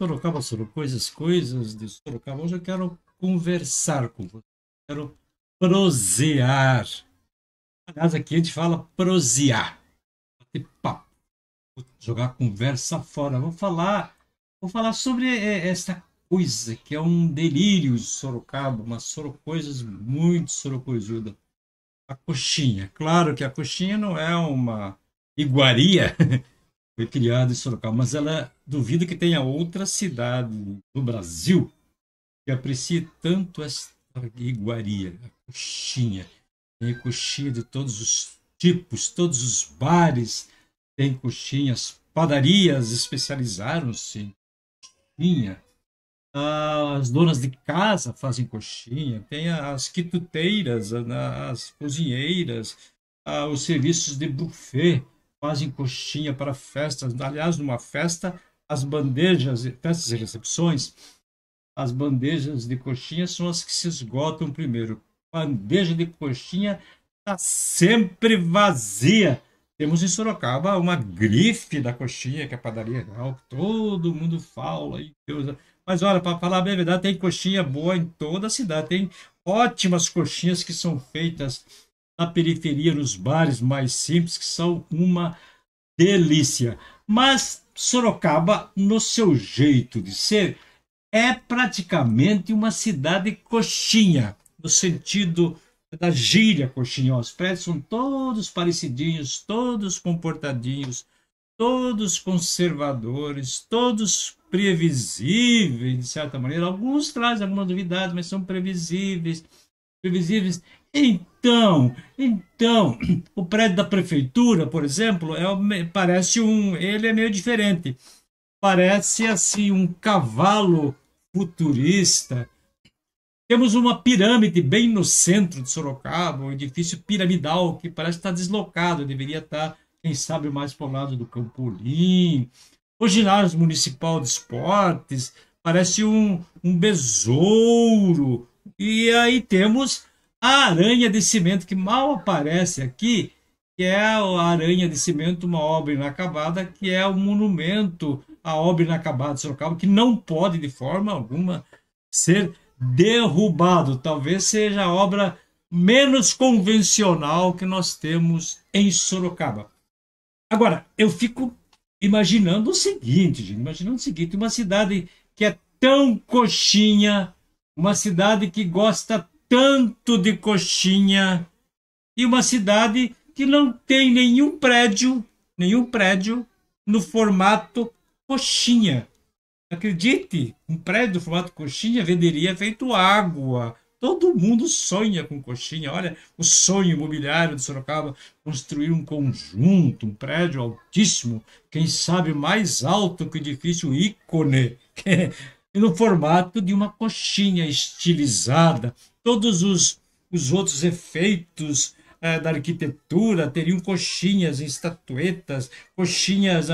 Sorocaba sobre coisas, coisas de Sorocaba. Hoje eu quero conversar com você, quero prosear. Aliás, aqui a gente fala prosear, bater papo, vou jogar conversa fora. Vou falar, vou falar sobre é, esta coisa que é um delírio de Sorocaba, uma sorocoisas muito sorocoisuda. A coxinha. Claro que a coxinha não é uma iguaria. foi criada em Sorocaba, mas ela duvida que tenha outra cidade do Brasil que aprecie tanto esta iguaria, a coxinha. Tem coxinha de todos os tipos, todos os bares têm coxinhas, padarias especializaram-se em coxinha. As donas de casa fazem coxinha, tem as quituteiras, as cozinheiras, ah, os serviços de buffet fazem coxinha para festas. Aliás, numa festa, as bandejas, festas e recepções, as bandejas de coxinha são as que se esgotam primeiro. Bandeja de coxinha está sempre vazia. Temos em Sorocaba uma grife da coxinha, que é a padaria real, todo mundo fala. Deus... Mas olha, para falar bem a verdade, tem coxinha boa em toda a cidade. Tem ótimas coxinhas que são feitas na periferia, nos bares mais simples, que são uma delícia. Mas Sorocaba, no seu jeito de ser, é praticamente uma cidade coxinha, no sentido da gíria coxinha. Os prédios são todos parecidinhos, todos comportadinhos, todos conservadores, todos previsíveis, de certa maneira. Alguns trazem algumas novidade, mas são previsíveis. Previsíveis então, então, o prédio da prefeitura, por exemplo, é, parece um. Ele é meio diferente. Parece assim um cavalo futurista. Temos uma pirâmide bem no centro de Sorocaba, um edifício piramidal que parece estar deslocado, deveria estar, quem sabe, mais para o lado do Campolim. O ginásio municipal de esportes parece um, um besouro. E aí temos a aranha de cimento que mal aparece aqui, que é a aranha de cimento, uma obra inacabada, que é o monumento à obra inacabada de Sorocaba, que não pode de forma alguma ser derrubado. Talvez seja a obra menos convencional que nós temos em Sorocaba. Agora, eu fico imaginando o seguinte, gente, imaginando o seguinte, uma cidade que é tão coxinha, uma cidade que gosta tanto de coxinha e uma cidade que não tem nenhum prédio, nenhum prédio no formato coxinha. Acredite, um prédio do formato coxinha venderia feito água. Todo mundo sonha com coxinha. Olha, o sonho imobiliário de Sorocaba construir um conjunto, um prédio altíssimo, quem sabe mais alto que o edifício ícone, é no formato de uma coxinha estilizada, todos os, os outros efeitos eh, da arquitetura, teriam coxinhas em estatuetas, coxinhas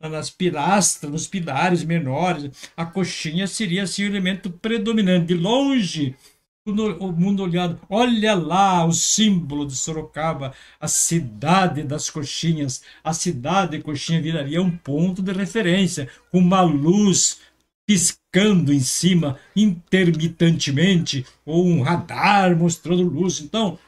nas pilastras, nos pilares menores. A coxinha seria assim, o elemento predominante. De longe, o mundo olhando, olha lá o símbolo de Sorocaba, a cidade das coxinhas. A cidade coxinha viraria um ponto de referência, com uma luz piscando em cima intermitentemente ou um radar mostrando luz. Então,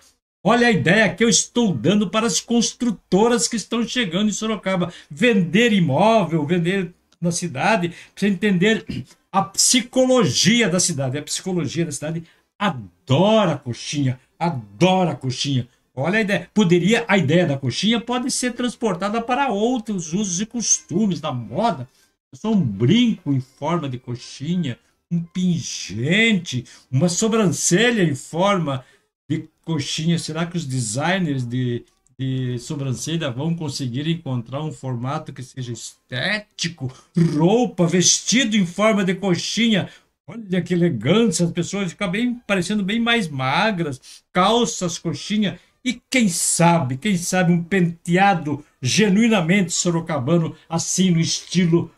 olha a ideia que eu estou dando para as construtoras que estão chegando em Sorocaba: vender imóvel, vender na cidade, para entender a psicologia da cidade. A psicologia da cidade adora coxinha, adora coxinha. Olha a ideia. Poderia, a ideia da coxinha pode ser transportada para outros usos e costumes da moda, só um brinco em forma de coxinha, um pingente, uma sobrancelha em forma de coxinha. Será que os designers de, de sobrancelha vão conseguir encontrar um formato que seja estético? Roupa, vestido em forma de coxinha. Olha que elegância, as pessoas ficam bem, parecendo bem mais magras, calças, coxinha. E quem sabe, quem sabe um penteado genuinamente sorocabano, assim no estilo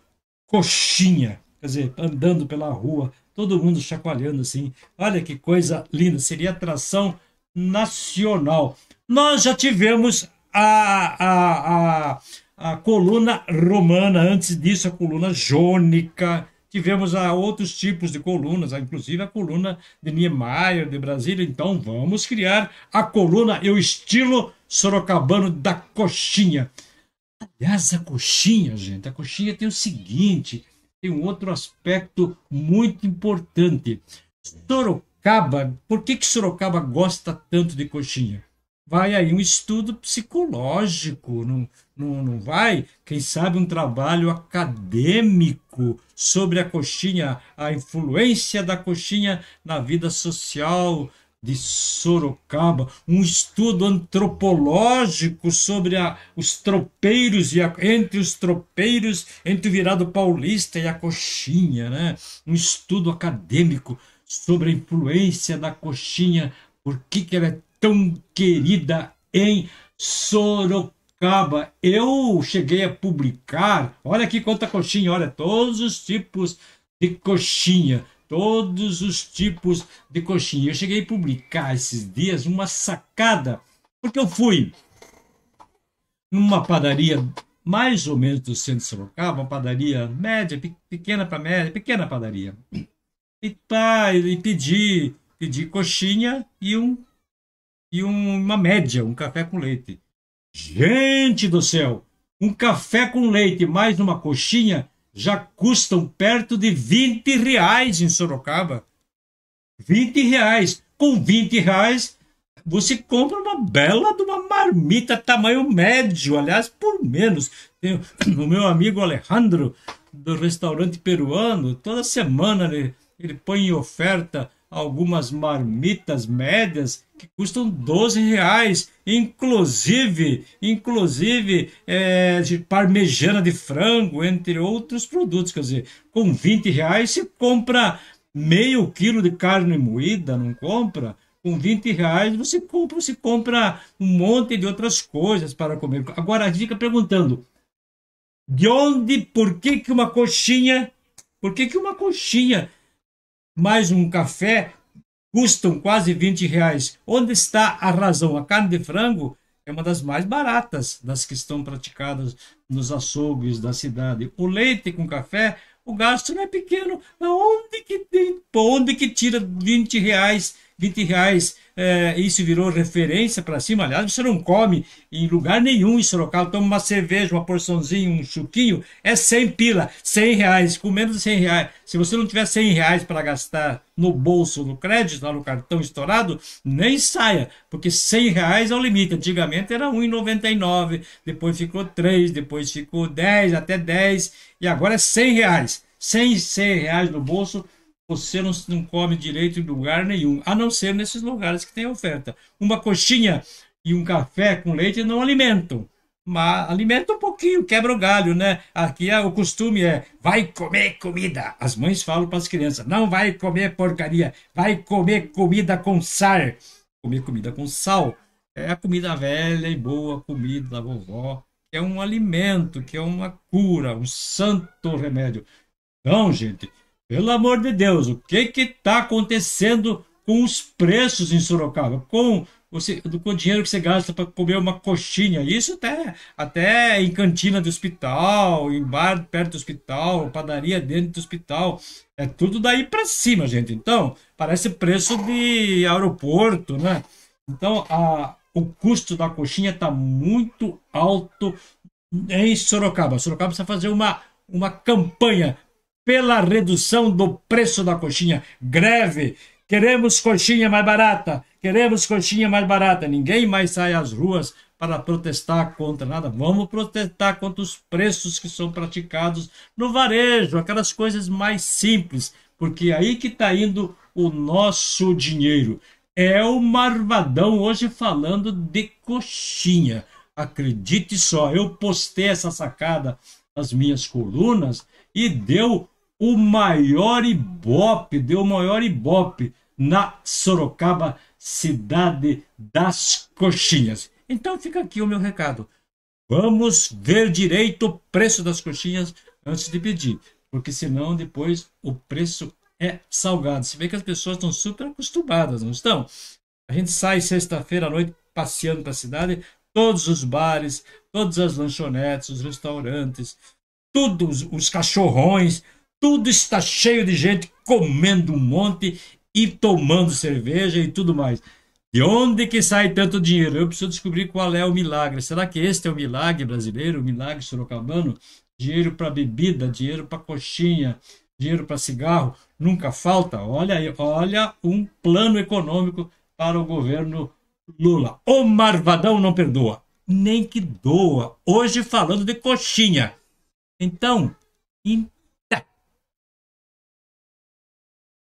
coxinha, quer dizer, andando pela rua, todo mundo chacoalhando assim. Olha que coisa linda, seria atração nacional. Nós já tivemos a, a, a, a coluna romana, antes disso a coluna jônica, tivemos a ah, outros tipos de colunas, ah, inclusive a coluna de Niemeyer, de Brasília. Então vamos criar a coluna e o estilo sorocabano da coxinha. Aliás, a coxinha, gente, a coxinha tem o seguinte, tem um outro aspecto muito importante. Sorocaba, por que, que Sorocaba gosta tanto de coxinha? Vai aí um estudo psicológico, não, não, não vai? Quem sabe um trabalho acadêmico sobre a coxinha, a influência da coxinha na vida social de Sorocaba, um estudo antropológico sobre a, os tropeiros e a, entre os tropeiros, entre o virado paulista e a coxinha, né? Um estudo acadêmico sobre a influência da coxinha, por que, que ela é tão querida em Sorocaba. Eu cheguei a publicar, olha aqui quanta coxinha, olha todos os tipos de coxinha todos os tipos de coxinha. Eu cheguei a publicar esses dias uma sacada, porque eu fui numa padaria mais ou menos do centro de Sorocaba, uma padaria média, pequena para média, pequena padaria. E, pá, e pedi, pedi coxinha e, um, e um, uma média, um café com leite. Gente do céu! Um café com leite mais uma coxinha já custam perto de 20 reais em Sorocaba. 20 reais. Com 20 reais, você compra uma bela de uma marmita tamanho médio, aliás, por menos. Tem o meu amigo Alejandro, do restaurante peruano, toda semana ele, ele põe em oferta algumas marmitas médias que custam 12 reais, inclusive, inclusive é, de parmejana de frango, entre outros produtos. Quer dizer, com 20 reais se compra meio quilo de carne moída, não compra? Com 20 reais você compra, você compra um monte de outras coisas para comer. Agora a gente fica perguntando, de onde, por que, que uma coxinha, por que, que uma coxinha mais um café custam quase 20 reais. Onde está a razão? A carne de frango é uma das mais baratas das que estão praticadas nos açougues da cidade. O leite com café, o gasto não é pequeno. onde que, onde que tira 20 reais, 20 reais é, isso virou referência para cima. Aliás, você não come em lugar nenhum em Sorocaba, toma uma cerveja, uma porçãozinha, um suquinho, é 100 pila, 100 reais, com menos de 100 reais. Se você não tiver 100 reais para gastar no bolso, no crédito, lá no cartão estourado, nem saia, porque 100 reais é o limite. Antigamente era 1,99, depois ficou 3, depois ficou 10, até 10, e agora é 100 reais. 100, 100 reais no bolso, você não, não come direito em lugar nenhum, a não ser nesses lugares que tem oferta. Uma coxinha e um café com leite não alimentam. Mas alimenta um pouquinho, quebra o galho, né? Aqui é, o costume é vai comer comida. As mães falam para as crianças: não vai comer porcaria, vai comer comida com sal. Comer comida com sal é a comida velha e boa, comida da vovó, que é um alimento, que é uma cura, um santo remédio. Não, gente, pelo amor de Deus, o que que está acontecendo com os preços em Sorocaba? Com você, com o dinheiro que você gasta para comer uma coxinha, isso até, até em cantina do hospital, em bar perto do hospital, padaria dentro do hospital, é tudo daí para cima, gente. Então, parece preço de aeroporto, né? Então, a, o custo da coxinha está muito alto em Sorocaba. Sorocaba precisa fazer uma, uma campanha pela redução do preço da coxinha. Greve! Queremos coxinha mais barata! Queremos coxinha mais barata! Ninguém mais sai às ruas para protestar contra nada. Vamos protestar contra os preços que são praticados no varejo, aquelas coisas mais simples, porque é aí que está indo o nosso dinheiro. É o Marvadão hoje falando de coxinha. Acredite só, eu postei essa sacada nas minhas colunas e deu o maior ibope, deu o maior ibope na Sorocaba, cidade das coxinhas. Então fica aqui o meu recado. Vamos ver direito o preço das coxinhas antes de pedir, porque senão depois o preço é salgado. Se vê que as pessoas estão super acostumadas, não estão? A gente sai sexta-feira à noite passeando pela cidade, todos os bares, todas as lanchonetes, os restaurantes, todos os cachorrões, tudo está cheio de gente comendo um monte e tomando cerveja e tudo mais. De onde que sai tanto dinheiro? Eu preciso descobrir qual é o milagre. Será que este é o milagre brasileiro, o milagre sorocabano? Dinheiro para bebida, dinheiro para coxinha, dinheiro para cigarro, nunca falta. Olha aí, olha um plano econômico para o governo Lula. O Marvadão não perdoa, nem que doa. Hoje falando de coxinha. Então, em